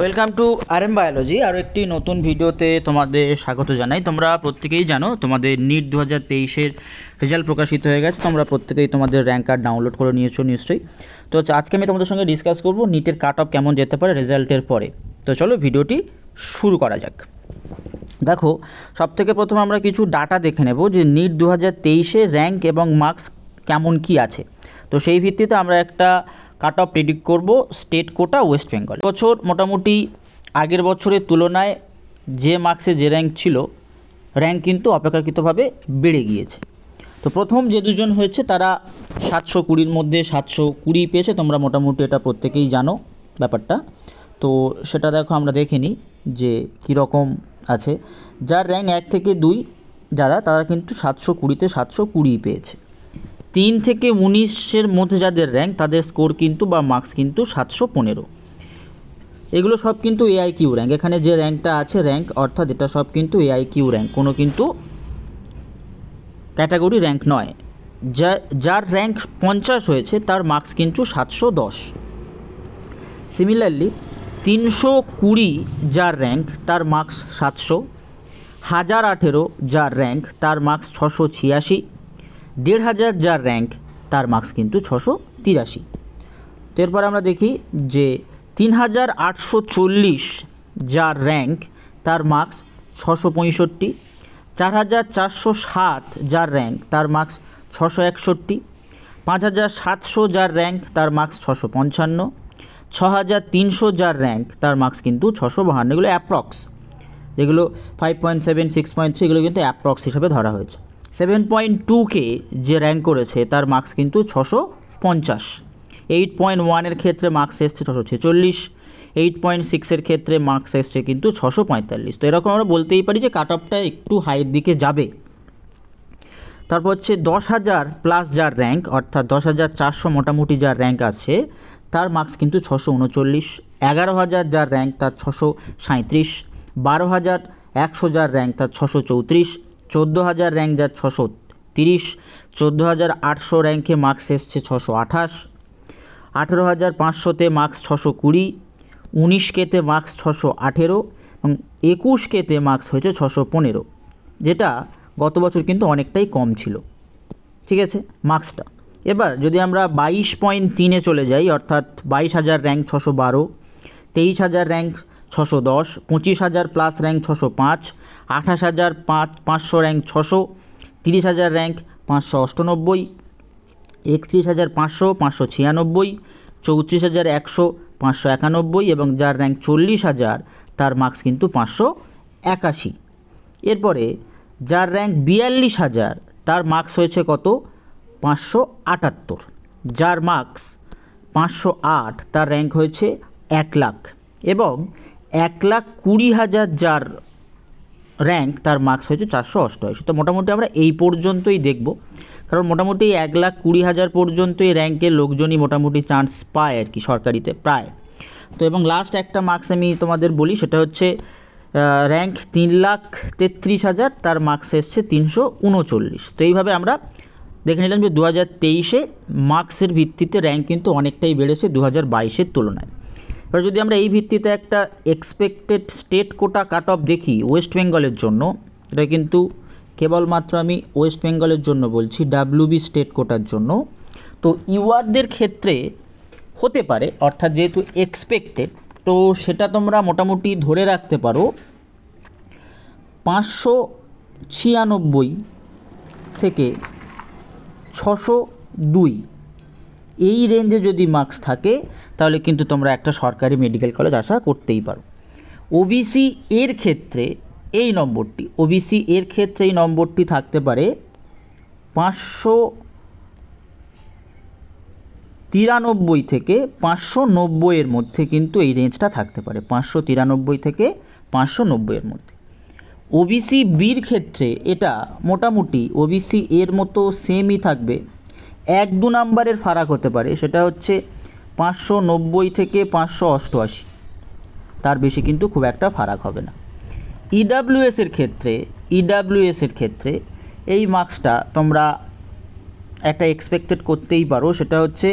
welcome to R M biology আরও একটি নতুন ভিডিওতে তোমাদের স্বাগত জানাই তোমরা প্রত্যেকেই জানো তোমাদের নিট দু হাজার তেইশের রেজাল্ট প্রকাশিত হয়ে গেছে তোমরা প্রত্যেকেই তোমাদের র্যাঙ্ক কার্ড ডাউনলোড করে নিয়েছো নিশ্চয়ই তো আজকে আমি তোমাদের সঙ্গে ডিসকাস করবো নিটের কাট অফ কেমন যেতে পারে রেজাল্টের পরে তো চলো ভিডিওটি শুরু করা যাক দেখো সব থেকে প্রথম আমরা কিছু ডাটা দেখে নেব যে নিট দু হাজার তেইশে র্যাঙ্ক এবং মার্কস কেমন কি আছে তো সেই ভিত্তিতে আমরা একটা কাট অফ প্রেডিক্ট করবো স্টেট কোটা ওয়েস্ট বেঙ্গল বছর মোটামুটি আগের বছরের তুলনায় যে মার্কসে যে র্যাঙ্ক ছিল র্যাঙ্ক কিন্তু অপেক্ষাকৃতভাবে বেড়ে গিয়েছে তো প্রথম যে দুজন হয়েছে তারা সাতশো কুড়ির মধ্যে সাতশো কুড়ি পেয়েছে তোমরা মোটামুটি এটা প্রত্যেকেই জানো ব্যাপারটা তো সেটা দেখো আমরা দেখে নিই যে কীরকম আছে যার র্যাঙ্ক এক থেকে দুই যারা তারা কিন্তু সাতশো কুড়িতে সাতশো কুড়ি পেয়েছে তিন থেকে উনিশের মধ্যে যাদের র্যাঙ্ক তাদের স্কোর কিন্তু বা মার্কস কিন্তু সাতশো পনেরো এগুলো সব কিন্তু এআই কিউ র্যাঙ্ক এখানে যে র্যাঙ্কটা আছে র্যাঙ্ক অর্থাৎ এটা সব কিন্তু এআই কিউ র্যাঙ্ক কোনো কিন্তু ক্যাটাগরি র্যাঙ্ক নয় যা যার র্যাঙ্ক পঞ্চাশ হয়েছে তার মার্কস কিন্তু সাতশো দশ সিমিলারলি তিনশো কুড়ি যার র্যাঙ্ক তার মার্কস সাতশো হাজার আঠেরো যার র্যাঙ্ক তার মার্কস ছশো ছিয়াশি দেড় হাজার যার র্যাঙ্ক তার মার্কস কিন্তু ছশো তিরাশি এরপর আমরা দেখি যে তিন হাজার আটশো চল্লিশ যার র্যাঙ্ক তার মার্কস ছশো পঁয়ষট্টি চার হাজার চারশো সাত যার র্যাঙ্ক তার মার্কস ছশো একষট্টি পাঁচ হাজার সাতশো যার র্যাঙ্ক তার মার্কস ছশো পঞ্চান্ন ছ হাজার তিনশো যার র্যাঙ্ক তার মার্কস কিন্তু ছশো বাহান্ন এগুলো অ্যাপ্রক্স যেগুলো five point seven six point three এগুলো কিন্তু অ্যাপ্রক্স হিসাবে ধরা হয়েছে সেভেন পয়েন্ট টুকে যে র্যাঙ্ক করেছে তার মার্কস কিন্তু ছশো পঞ্চাশ এইট পয়েন্ট ওয়ানের ক্ষেত্রে মার্কস এসছে ছশো ছেচল্লিশ এইট পয়েন্ট সিক্সের ক্ষেত্রে মার্কস এসছে কিন্তু ছশো পঁয়তাল্লিশ তো এরকম আমরা বলতেই পারি যে কাট অফটা একটু হাইয়ের দিকে যাবে তারপর হচ্ছে দশ হাজার প্লাস যার র্যাঙ্ক অর্থাৎ দশ হাজার চারশো মোটামুটি যার র্যাঙ্ক আছে তার মার্কস কিন্তু ছশো উনচল্লিশ এগারো হাজার যার র্যাঙ্ক তার ছশো সাঁত্রিশ বারো হাজার একশো যার র্যাঙ্ক তার ছশো চৌত্রিশ চোদ্দো হাজার র্যাঙ্ক যা ছশো তিরিশ চোদ্দো হাজার আটশো র্যাঙ্কে মার্কস এসছে ছশো আঠাশ আঠেরো হাজার পাঁচশোতে মার্কস ছশো কুড়ি উনিশ কেতে মার্কস ছশো আঠেরো এবং একুশ কেতে মার্কস হয়েছে ছশো পনেরো যেটা গত বছর কিন্তু অনেকটাই কম ছিল ঠিক আছে মার্কসটা এবার যদি আমরা বাইশ পয়েন্ট তিনে চলে যাই অর্থাৎ বাইশ হাজার র্যাঙ্ক ছশো বারো তেইশ হাজার র্যাঙ্ক ছশো দশ পঁচিশ হাজার প্লাস র্যাঙ্ক ছশো পাঁচ আঠাশ হাজার পাঁচ পাঁচশো র্যাঙ্ক ছশো তিরিশ হাজার র্যাঙ্ক পাঁচশো অষ্টানব্বই একত্রিশ হাজার পাঁচশো পাঁচশো ছিয়ানব্বই চৌত্রিশ হাজার একশো পাঁচশো একানব্বই এবং যার র্যাঙ্ক চল্লিশ হাজার তার মার্কস কিন্তু পাঁচশো একাশি এরপরে যার র্যাঙ্ক বিয়াল্লিশ হাজার তার মার্কস হয়েছে কত পাঁচশো আটাত্তর যার মার্কস পাঁচশো আট তার র্যাঙ্ক হয়েছে এক লাখ এবং এক লাখ কুড়ি হাজার যার র্যাঙ্ক তার মার্কস হয়েছে চারশো অষ্টআশি তো মোটামুটি আমরা এই পর্যন্তই দেখব কারণ মোটামুটি এক লাখ কুড়ি হাজার পর্যন্ত এই র্যাঙ্কের লোকজনই মোটামুটি চান্স পায় আর কি সরকারিতে প্রায় তো এবং লাস্ট একটা মার্কস আমি তোমাদের বলি সেটা হচ্ছে র্যাঙ্ক তিন লাখ তেত্রিশ হাজার তার মার্কস এসছে তিনশো উনচল্লিশ তো এইভাবে আমরা দেখে নিলাম যে দু হাজার তেইশে মার্কসের ভিত্তিতে র্যাঙ্ক কিন্তু অনেকটাই বেড়েছে দু হাজার বাইশের তুলনায় এবার যদি আমরা এই ভিত্তিতে একটা expected state quota cut off দেখি ওয়েস্ট বেঙ্গলের জন্য এটা কিন্তু কেবলমাত্র আমি ওয়েস্ট বেঙ্গলের জন্য বলছি ডাব্লিউবি স্টেট কোটার জন্য তো ইউআরদের ক্ষেত্রে হতে পারে অর্থাৎ যেহেতু এক্সপেক্টেড তো সেটা তোমরা মোটামুটি ধরে রাখতে পারো পাঁচশো ছিয়ানব্বই থেকে ছশো দুই এই রেঞ্জে যদি মার্কস থাকে তাহলে কিন্তু তোমরা একটা সরকারি মেডিকেল কলেজ আশা করতেই পারো ওবিসি এর ক্ষেত্রে এই নম্বরটি ওবিসি এর ক্ষেত্রে এই নম্বরটি থাকতে পারে পাঁচশো তিরানব্বই থেকে পাঁচশো নব্বইয়ের মধ্যে কিন্তু এই রেঞ্জটা থাকতে পারে পাঁচশো তিরানব্বই থেকে পাঁচশো নব্বইয়ের মধ্যে ওবিসি বির ক্ষেত্রে এটা মোটামুটি ওবিসি এর মতো সেমই থাকবে এক দু নাম্বারের ফারাক হতে পারে সেটা হচ্ছে পাঁচশো নব্বই থেকে পাঁচশো অষ্টআশি তার বেশি কিন্তু খুব একটা ফারাক হবে না ইডাব্লিউএসের e ক্ষেত্রে ইডাব্লিউএসের e ক্ষেত্রে এই মার্কসটা তোমরা একটা এক্সপেক্টেড করতেই পারো সেটা হচ্ছে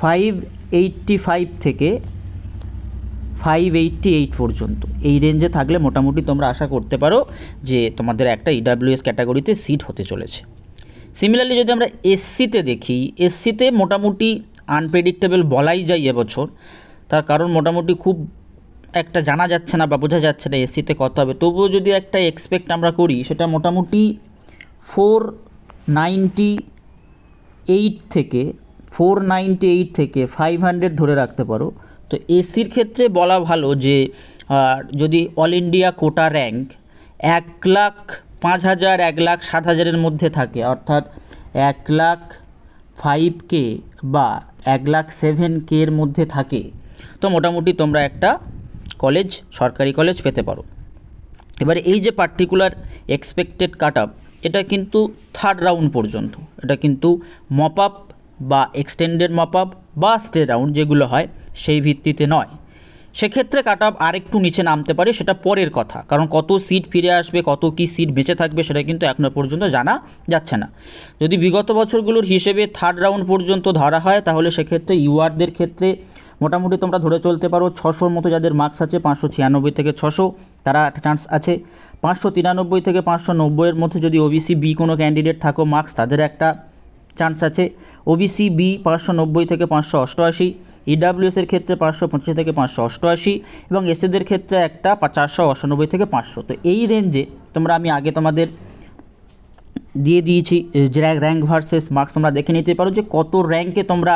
ফাইভ এইটটি ফাইভ থেকে ফাইভ এইটটি এইট পর্যন্ত এই রেঞ্জে থাকলে মোটামুটি তোমরা আশা করতে পারো যে তোমাদের একটা ইডাব্লিউএস ক্যাটাগরিতে সিট হতে চলেছে সিমিলারলি যদি আমরা এসসিতে দেখি এসসিতে মোটামুটি আনপ্রেডিক্টেবল বলাই যায় এবছর তার কারণ মোটামুটি খুব একটা জানা যাচ্ছে না বা বোঝা যাচ্ছে না এসিতে কত হবে তবুও যদি একটা এক্সপেক্ট আমরা করি সেটা মোটামুটি ফোর নাইনটি এইট থেকে ফোর নাইনটি এইট থেকে ফাইভ হান্ড্রেড ধরে রাখতে পারো তো এসির ক্ষেত্রে বলা ভালো যে যদি অল ইন্ডিয়া কোটা র্যাঙ্ক এক লাখ পাঁচ হাজার এক লাখ সাত হাজারের মধ্যে থাকে অর্থাৎ এক লাখ ফাইভ কে বা এক লাখ সেভেন কের মধ্যে থাকে তো মোটামুটি তোমরা একটা কলেজ সরকারি কলেজ পেতে পারো এবারে এই যে পার্টিকুলার এক্সপেক্টেড কাট আপ এটা কিন্তু থার্ড রাউন্ড পর্যন্ত এটা কিন্তু মপ আপ বা এক্সটেন্ডেড মপ আপ বা স্টে রাউন্ড যেগুলো হয় সেই ভিত্তিতে নয় সেক্ষেত্রে কাট অফ আরেকটু নিচে নামতে পারে সেটা পরের কথা কারণ কত সিট ফিরে আসবে কত কি সিট বেঁচে থাকবে সেটা কিন্তু এখনো পর্যন্ত জানা যাচ্ছে না যদি বিগত বছরগুলোর হিসেবে থার্ড রাউন্ড পর্যন্ত ধরা হয় তাহলে সেক্ষেত্রে ইউআরদের ক্ষেত্রে মোটামুটি তোমরা ধরে চলতে পারো ছশোর মতো যাদের মার্কস আছে পাঁচশো ছিয়ানব্বই থেকে ছশো তারা একটা চান্স আছে পাঁচশো তিরানব্বই থেকে পাঁচশো নব্বইয়ের মধ্যে যদি ওবিসি বি কোনো ক্যান্ডিডেট থাকো মার্কস তাদের একটা চান্স আছে ওবিসি বি পাঁচশো নব্বই থেকে পাঁচশো অষ্টআশি ইডাব্লিউএস e এর ক্ষেত্রে পাঁচশো পঁচিশ থেকে পাঁচশো অষ্টআশি এবং এসএদের ক্ষেত্রে একটা চারশো অষ্টানব্বই থেকে পাঁচশো তো এই রেঞ্জে তোমরা আমি আগে তোমাদের দিয়ে দিয়েছি র্যাঙ্ক ভার্সেস মার্কস তোমরা দেখে নিতে পারো যে কত র্যাঙ্কে তোমরা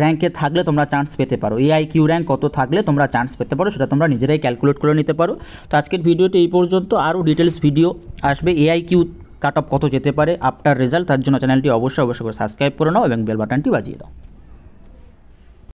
র্যাঙ্কে থাকলে তোমরা চান্স পেতে পারো এআই কিউ র্যাঙ্ক কত থাকলে তোমরা চান্স পেতে পারো সেটা তোমরা নিজেরাই ক্যালকুলেট করে নিতে পারো তো আজকের ভিডিওটি এই পর্যন্ত আরও ডিটেলস ভিডিও আসবে এআই কিউ কাট অফ কত যেতে পারে আফটার রেজাল্ট তার জন্য চ্যানেলটি অবশ্যই অবশ্যই সাবস্ক্রাইব করে নাও এবং বেল বাটনটি বাজিয়ে দাও